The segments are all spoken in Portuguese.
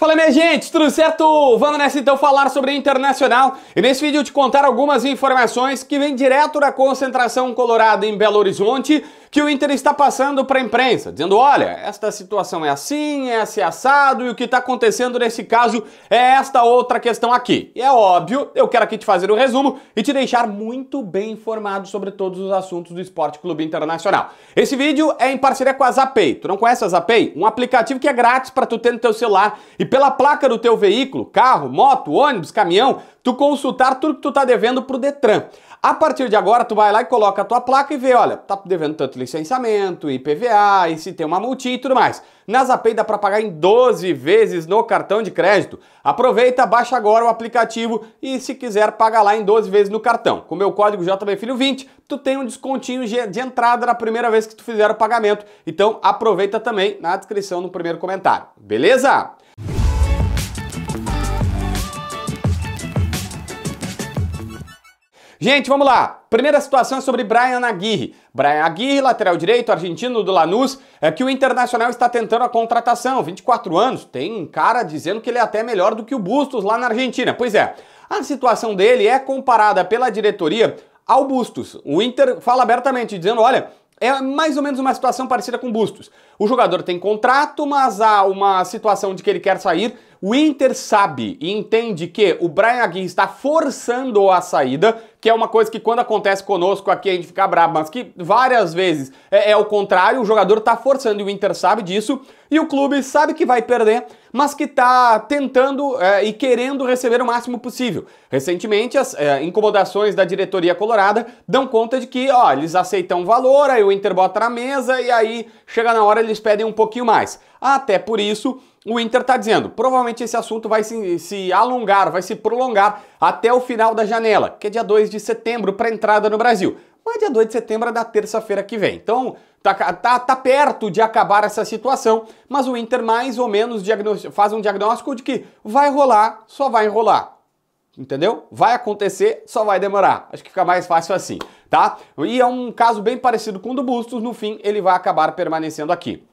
Fala minha gente, tudo certo? Vamos nessa então falar sobre internacional e nesse vídeo eu te contar algumas informações que vêm direto da concentração colorada em Belo Horizonte que o Inter está passando para a imprensa, dizendo: olha, esta situação é assim, é é assado, e o que está acontecendo nesse caso é esta outra questão aqui. E é óbvio, eu quero aqui te fazer o um resumo e te deixar muito bem informado sobre todos os assuntos do Esporte Clube Internacional. Esse vídeo é em parceria com a Zapay. Tu não conhece a Zapay? Um aplicativo que é grátis para tu ter no teu celular e pela placa do teu veículo, carro, moto, ônibus, caminhão, tu consultar tudo que tu tá devendo pro Detran. A partir de agora, tu vai lá e coloca a tua placa e vê, olha, tá devendo tanto licenciamento, IPVA, e se tem uma multa e tudo mais. Na Zapay dá para pagar em 12 vezes no cartão de crédito. Aproveita, baixa agora o aplicativo e se quiser paga lá em 12 vezes no cartão. Com o meu código JBFilho20, tu tem um descontinho de entrada na primeira vez que tu fizer o pagamento. Então aproveita também na descrição no primeiro comentário. Beleza? Gente, vamos lá. Primeira situação é sobre Brian Aguirre. Brian Aguirre, lateral direito, argentino do Lanús, é que o Internacional está tentando a contratação. 24 anos, tem um cara dizendo que ele é até melhor do que o Bustos lá na Argentina. Pois é, a situação dele é comparada pela diretoria ao Bustos. O Inter fala abertamente, dizendo: olha, é mais ou menos uma situação parecida com Bustos. O jogador tem contrato, mas há uma situação de que ele quer sair o Inter sabe e entende que o Brian Aguirre está forçando a saída, que é uma coisa que quando acontece conosco aqui a gente fica bravo, mas que várias vezes é, é o contrário, o jogador está forçando e o Inter sabe disso, e o clube sabe que vai perder, mas que está tentando é, e querendo receber o máximo possível. Recentemente, as é, incomodações da diretoria colorada dão conta de que, ó, eles aceitam o valor, aí o Inter bota na mesa e aí chega na hora eles pedem um pouquinho mais. Até por isso, o Inter está dizendo, provavelmente esse assunto vai se, se, alongar, vai se prolongar até o final da janela, que é dia 2 de setembro para entrada no Brasil. Mas dia 2 de setembro é da terça-feira que vem. Então, tá, tá, tá, perto de acabar essa situação, mas o Inter mais ou menos faz um diagnóstico de que vai rolar, só vai enrolar. Entendeu? Vai acontecer, só vai demorar. Acho que fica mais fácil assim, tá? E é um caso bem parecido com o do Bustos, no fim ele vai acabar permanecendo aqui.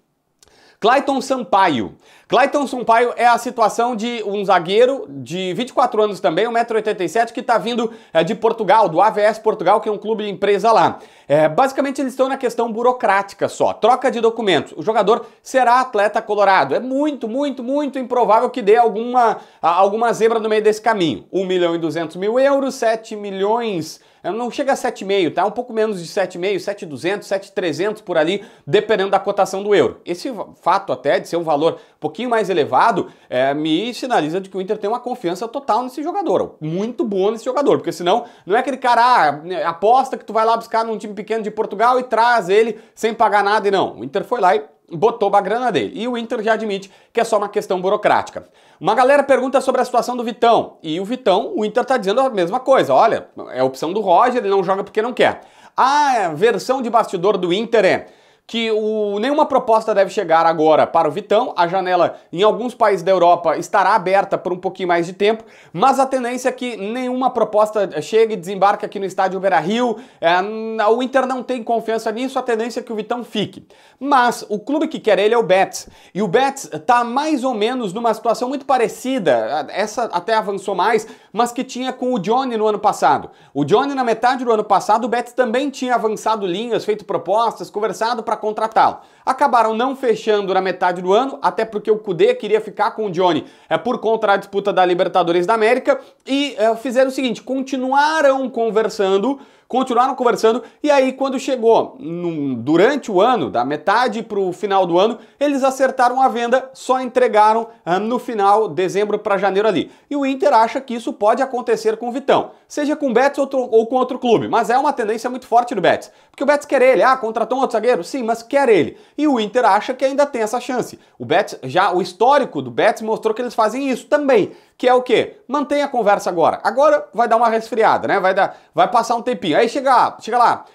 Clayton Sampaio. Clayton Sampaio é a situação de um zagueiro de 24 anos também, 1,87m, que está vindo é, de Portugal, do AVS Portugal, que é um clube de empresa lá. É, basicamente, eles estão na questão burocrática só, troca de documentos. O jogador será atleta colorado. É muito, muito, muito improvável que dê alguma, alguma zebra no meio desse caminho. 1 milhão e 200 mil euros, 7 milhões não chega a 7,5, tá? Um pouco menos de 7,5, 7,200, 7,300 por ali, dependendo da cotação do euro. Esse fato até de ser um valor um pouquinho mais elevado é, me sinaliza de que o Inter tem uma confiança total nesse jogador, muito boa nesse jogador, porque senão não é aquele cara, ah, né, aposta que tu vai lá buscar num time pequeno de Portugal e traz ele sem pagar nada e não. O Inter foi lá e botou a grana dele. E o Inter já admite que é só uma questão burocrática. Uma galera pergunta sobre a situação do Vitão. E o Vitão, o Inter tá dizendo a mesma coisa. Olha, é opção do Roger, ele não joga porque não quer. A versão de bastidor do Inter é que o, nenhuma proposta deve chegar agora para o Vitão. A janela em alguns países da Europa estará aberta por um pouquinho mais de tempo, mas a tendência é que nenhuma proposta eh, chegue e desembarque aqui no estádio Beira Rio. É, o Inter não tem confiança nisso, a tendência é que o Vitão fique. Mas o clube que quer ele é o Betis. E o Betis está mais ou menos numa situação muito parecida, essa até avançou mais, mas que tinha com o Johnny no ano passado. O Johnny, na metade do ano passado, o Betis também tinha avançado linhas, feito propostas, conversado para para contratá-lo. Acabaram não fechando na metade do ano, até porque o Cudê queria ficar com o Johnny é, por conta da disputa da Libertadores da América e é, fizeram o seguinte: continuaram conversando Continuaram conversando e aí quando chegou num, durante o ano, da metade para o final do ano, eles acertaram a venda, só entregaram ah, no final, dezembro para janeiro ali. E o Inter acha que isso pode acontecer com o Vitão, seja com o Betis ou, ou com outro clube, mas é uma tendência muito forte do Betis, porque o Betis quer ele, ah, contratou um outro zagueiro? Sim, mas quer ele. E o Inter acha que ainda tem essa chance. O Betis, já o histórico do Betis mostrou que eles fazem isso também que é o quê? Mantenha a conversa agora. Agora vai dar uma resfriada, né? Vai, dar, vai passar um tempinho. Aí chega, chega lá,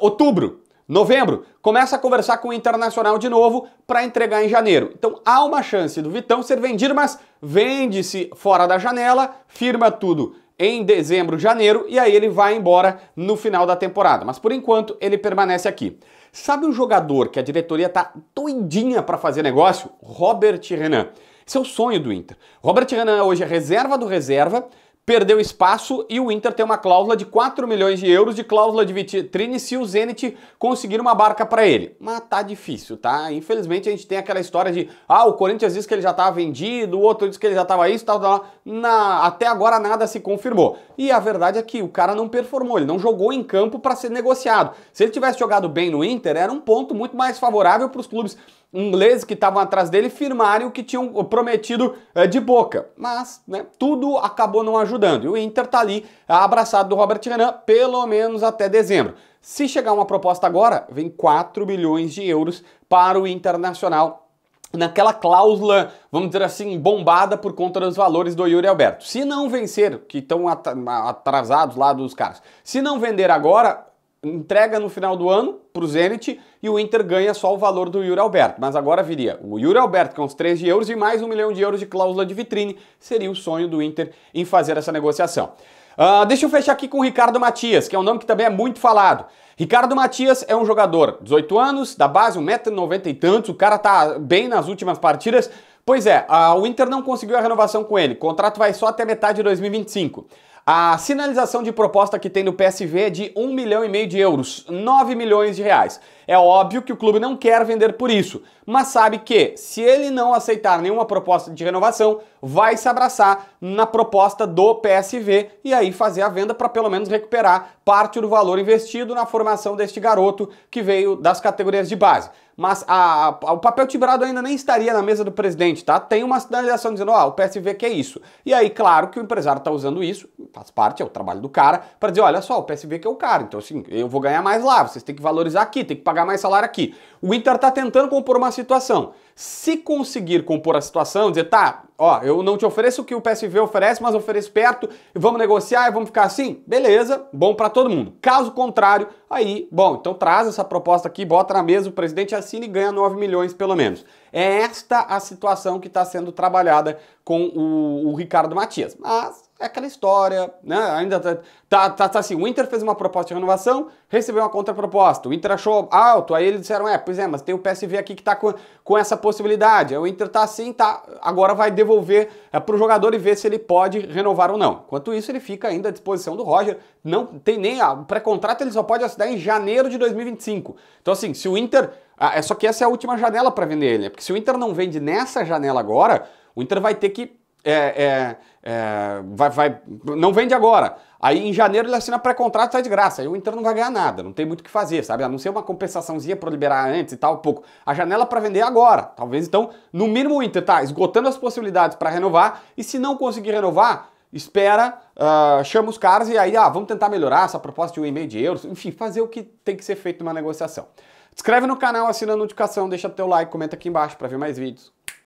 outubro, novembro, começa a conversar com o Internacional de novo para entregar em janeiro. Então há uma chance do Vitão ser vendido, mas vende-se fora da janela, firma tudo em dezembro, janeiro, e aí ele vai embora no final da temporada. Mas por enquanto ele permanece aqui. Sabe um jogador que a diretoria tá doidinha para fazer negócio? Robert Renan. Esse é o sonho do Inter. Robert Renan hoje é reserva do reserva, perdeu espaço e o Inter tem uma cláusula de 4 milhões de euros de cláusula de vitrine se o Zenit conseguir uma barca para ele. Mas tá difícil, tá? Infelizmente a gente tem aquela história de ah, o Corinthians diz que ele já estava vendido, o outro diz que ele já estava isso, tal, tal, Na, até agora nada se confirmou. E a verdade é que o cara não performou, ele não jogou em campo para ser negociado. Se ele tivesse jogado bem no Inter, era um ponto muito mais favorável para os clubes ingleses que estavam atrás dele firmarem o que tinham prometido é, de boca. Mas, né, tudo acabou não ajudando ajudando. E o Inter está ali abraçado do Robert Renan, pelo menos até dezembro. Se chegar uma proposta agora, vem 4 bilhões de euros para o Internacional naquela cláusula, vamos dizer assim, bombada por conta dos valores do Yuri Alberto. Se não vencer, que estão atrasados lá dos caras, se não vender agora, entrega no final do ano para o Zenit e o Inter ganha só o valor do Yuri Alberto. Mas agora viria o Yuri Alberto com os 3 de euros e mais um milhão de euros de cláusula de vitrine. Seria o sonho do Inter em fazer essa negociação. Uh, deixa eu fechar aqui com o Ricardo Matias, que é um nome que também é muito falado. Ricardo Matias é um jogador, 18 anos, da base, 1,90m e tantos, o cara tá bem nas últimas partidas. Pois é, ah, o Inter não conseguiu a renovação com ele, o contrato vai só até metade de 2025. A sinalização de proposta que tem do PSV é de 1 milhão e meio de euros, 9 milhões de reais. É óbvio que o clube não quer vender por isso, mas sabe que, se ele não aceitar nenhuma proposta de renovação, vai se abraçar na proposta do PSV e aí fazer a venda para pelo menos recuperar parte do valor investido na formação deste garoto que veio das categorias de base mas a, a, o papel timbrado ainda nem estaria na mesa do presidente, tá? Tem uma sinalização dizendo, ó, o PSV quer é isso. E aí, claro que o empresário está usando isso, faz parte, é o trabalho do cara, para dizer, olha só, o PSV que é o cara, então assim, eu vou ganhar mais lá, vocês têm que valorizar aqui, tem que pagar mais salário aqui. O Inter está tentando compor uma situação. Se conseguir compor a situação, dizer, tá, ó, eu não te ofereço o que o PSV oferece, mas ofereço perto, e vamos negociar e vamos ficar assim? Beleza, bom para todo mundo. Caso contrário, aí, bom, então traz essa proposta aqui, bota na mesa, o presidente assina e ganha 9 milhões pelo menos. É esta a situação que está sendo trabalhada com o, o Ricardo Matias. Mas é aquela história, né? Ainda tá, tá, tá, tá, assim, o Inter fez uma proposta de renovação, recebeu uma contraproposta, o Inter achou alto, aí eles disseram, é, pois é, mas tem o PSV aqui que tá com, com essa possibilidade, aí o Inter tá assim, tá, agora vai devolver é, pro jogador e ver se ele pode renovar ou não. Enquanto isso, ele fica ainda à disposição do Roger, não tem nem, a pré-contrato ele só pode assinar em janeiro de 2025. Então assim, se o Inter, é só que essa é a última janela para vender ele, né? Porque se o Inter não vende nessa janela agora, o Inter vai ter que é, é, é, vai, vai, não vende agora. Aí em janeiro ele assina pré-contrato e tá sai de graça. Aí o Inter não vai ganhar nada, não tem muito o que fazer, sabe? A não ser uma compensaçãozinha para liberar antes e tal, pouco. A janela para vender é agora. Talvez então, no mínimo o Inter tá esgotando as possibilidades para renovar e se não conseguir renovar, espera, uh, chama os caras e aí, ah, vamos tentar melhorar essa proposta de 1,5 de euros, enfim, fazer o que tem que ser feito numa negociação. Inscreve no canal, assina a notificação, deixa teu like, comenta aqui embaixo para ver mais vídeos.